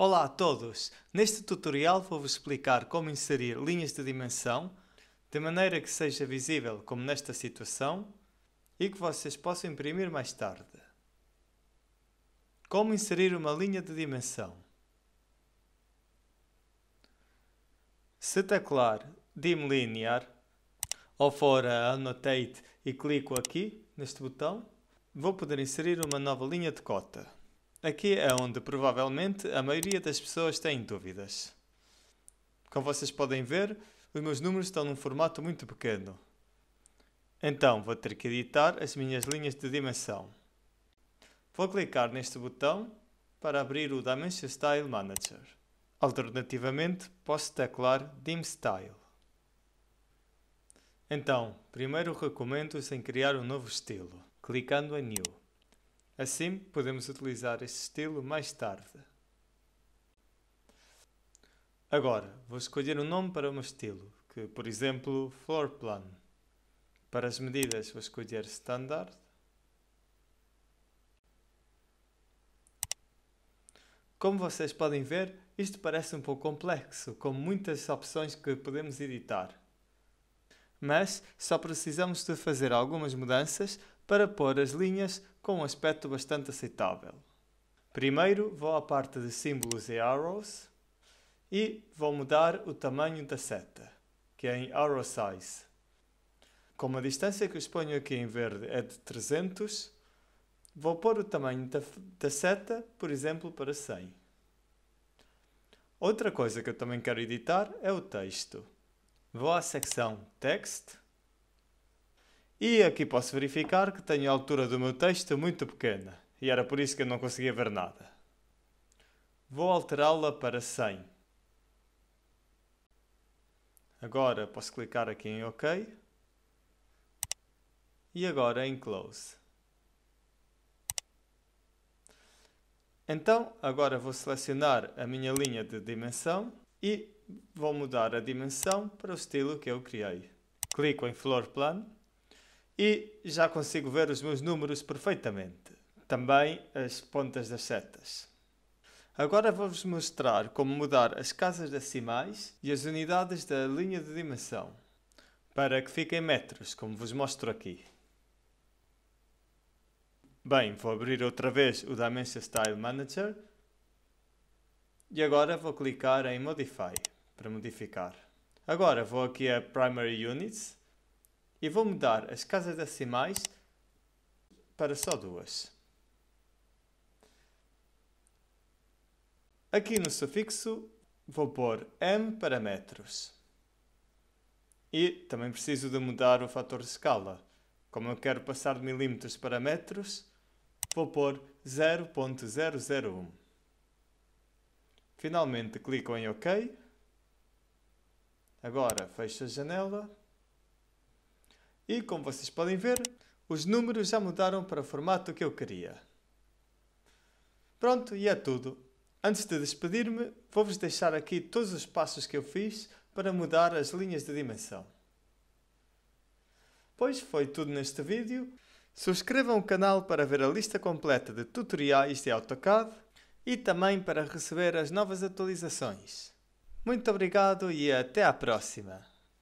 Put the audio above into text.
Olá a todos! Neste tutorial vou-vos explicar como inserir linhas de dimensão de maneira que seja visível como nesta situação e que vocês possam imprimir mais tarde. Como inserir uma linha de dimensão? Se teclar dim linear ou fora annotate e clico aqui neste botão, vou poder inserir uma nova linha de cota. Aqui é onde provavelmente a maioria das pessoas tem dúvidas. Como vocês podem ver, os meus números estão num formato muito pequeno. Então, vou ter que editar as minhas linhas de dimensão. Vou clicar neste botão para abrir o Dimension Style Manager. Alternativamente, posso teclar Dim Style. Então, primeiro recomendo-os em criar um novo estilo, clicando em New. Assim, podemos utilizar este estilo mais tarde. Agora, vou escolher um nome para o meu estilo, que por exemplo, floor plan. Para as medidas vou escolher standard. Como vocês podem ver, isto parece um pouco complexo, com muitas opções que podemos editar. Mas só precisamos de fazer algumas mudanças para pôr as linhas com um aspecto bastante aceitável. Primeiro vou à parte de símbolos e arrows e vou mudar o tamanho da seta, que é em arrow size. Como a distância que eu exponho aqui em verde é de 300, vou pôr o tamanho da, da seta, por exemplo, para 100. Outra coisa que eu também quero editar é o texto. Vou à secção Text e aqui posso verificar que tenho a altura do meu texto muito pequena, e era por isso que eu não conseguia ver nada. Vou alterá-la para 100. Agora posso clicar aqui em OK. E agora em Close. Então, agora vou selecionar a minha linha de dimensão e vou mudar a dimensão para o estilo que eu criei. Clico em Floor Plan e já consigo ver os meus números perfeitamente. Também as pontas das setas. Agora vou-vos mostrar como mudar as casas decimais e as unidades da linha de dimensão, para que fiquem metros, como vos mostro aqui. Bem, vou abrir outra vez o Dimension Style Manager e agora vou clicar em Modify, para modificar. Agora vou aqui a Primary Units e vou mudar as casas decimais para só duas. Aqui no sufixo vou pôr m para metros. E também preciso de mudar o fator de escala. Como eu quero passar de milímetros para metros, vou pôr 0.001. Finalmente clico em OK. Agora fecho a janela e como vocês podem ver, os números já mudaram para o formato que eu queria. Pronto, e é tudo. Antes de despedir-me, vou-vos deixar aqui todos os passos que eu fiz para mudar as linhas de dimensão. Pois foi tudo neste vídeo. Subscrevam o canal para ver a lista completa de tutoriais de AutoCAD e também para receber as novas atualizações. Muito obrigado e até à próxima!